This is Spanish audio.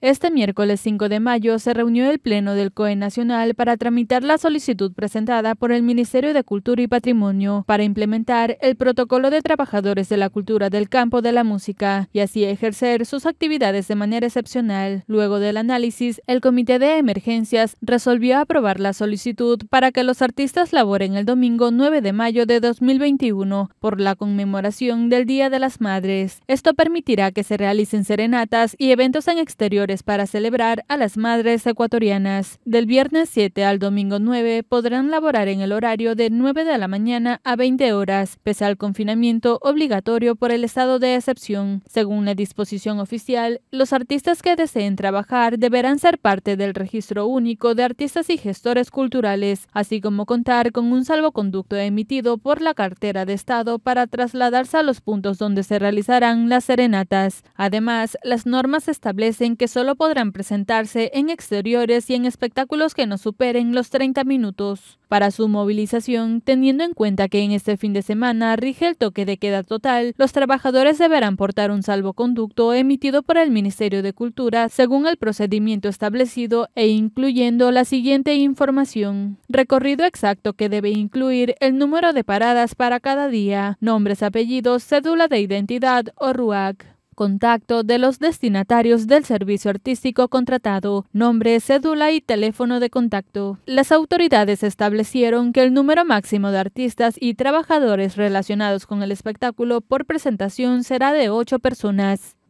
Este miércoles 5 de mayo se reunió el Pleno del COE Nacional para tramitar la solicitud presentada por el Ministerio de Cultura y Patrimonio para implementar el protocolo de trabajadores de la cultura del campo de la música y así ejercer sus actividades de manera excepcional. Luego del análisis, el Comité de Emergencias resolvió aprobar la solicitud para que los artistas laboren el domingo 9 de mayo de 2021 por la conmemoración del Día de las Madres. Esto permitirá que se realicen serenatas y eventos en exterior para celebrar a las madres ecuatorianas. Del viernes 7 al domingo 9 podrán laborar en el horario de 9 de la mañana a 20 horas, pese al confinamiento obligatorio por el estado de excepción. Según la disposición oficial, los artistas que deseen trabajar deberán ser parte del registro único de artistas y gestores culturales, así como contar con un salvoconducto emitido por la cartera de Estado para trasladarse a los puntos donde se realizarán las serenatas. Además, las normas establecen que solo podrán presentarse en exteriores y en espectáculos que no superen los 30 minutos. Para su movilización, teniendo en cuenta que en este fin de semana rige el toque de queda total, los trabajadores deberán portar un salvoconducto emitido por el Ministerio de Cultura según el procedimiento establecido e incluyendo la siguiente información. Recorrido exacto que debe incluir el número de paradas para cada día, nombres, apellidos, cédula de identidad o RUAC contacto de los destinatarios del servicio artístico contratado, nombre, cédula y teléfono de contacto. Las autoridades establecieron que el número máximo de artistas y trabajadores relacionados con el espectáculo por presentación será de ocho personas.